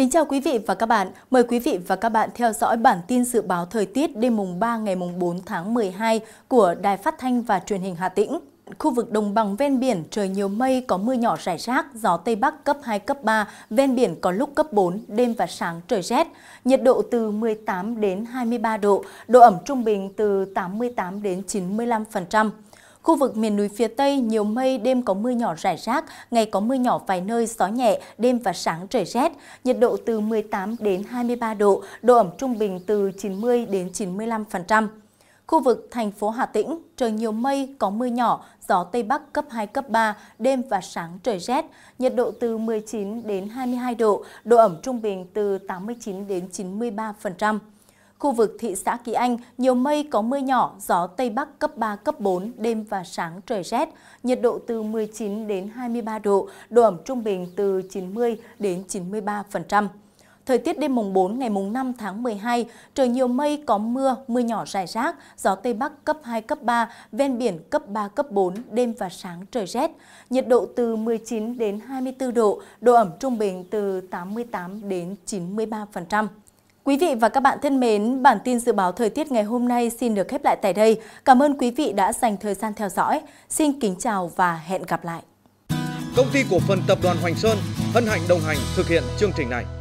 Kính chào quý vị và các bạn. Mời quý vị và các bạn theo dõi bản tin dự báo thời tiết đêm mùng 3 ngày mùng 4 tháng 12 của Đài Phát thanh và Truyền hình Hà Tĩnh. Khu vực đồng bằng ven biển trời nhiều mây có mưa nhỏ rải rác, gió tây bắc cấp 2 cấp 3, ven biển có lúc cấp 4, đêm và sáng trời rét. Nhiệt độ từ 18 đến 23 độ, độ ẩm trung bình từ 88 đến 95%. Khu vực miền núi phía Tây nhiều mây, đêm có mưa nhỏ rải rác, ngày có mưa nhỏ vài nơi, gió nhẹ, đêm và sáng trời rét, nhiệt độ từ 18 đến 23 độ, độ ẩm trung bình từ 90 đến 95%. Khu vực thành phố Hà Tĩnh, trời nhiều mây, có mưa nhỏ, gió Tây Bắc cấp 2, cấp 3, đêm và sáng trời rét, nhiệt độ từ 19 đến 22 độ, độ ẩm trung bình từ 89 đến 93%. Khu vực thị xã Kỳ Anh, nhiều mây có mưa nhỏ, gió Tây Bắc cấp 3, cấp 4, đêm và sáng trời rét, nhiệt độ từ 19 đến 23 độ, độ ẩm trung bình từ 90 đến 93%. Thời tiết đêm mùng 4 ngày mùng 5 tháng 12, trời nhiều mây có mưa, mưa nhỏ rải rác, gió Tây Bắc cấp 2, cấp 3, ven biển cấp 3, cấp 4, đêm và sáng trời rét. Nhiệt độ từ 19 đến 24 độ, độ ẩm trung bình từ 88 đến 93%. Quý vị và các bạn thân mến, bản tin dự báo thời tiết ngày hôm nay xin được khép lại tại đây. Cảm ơn quý vị đã dành thời gian theo dõi. Xin kính chào và hẹn gặp lại. Công ty cổ phần tập đoàn Hoành Sơn hân hạnh đồng hành thực hiện chương trình này.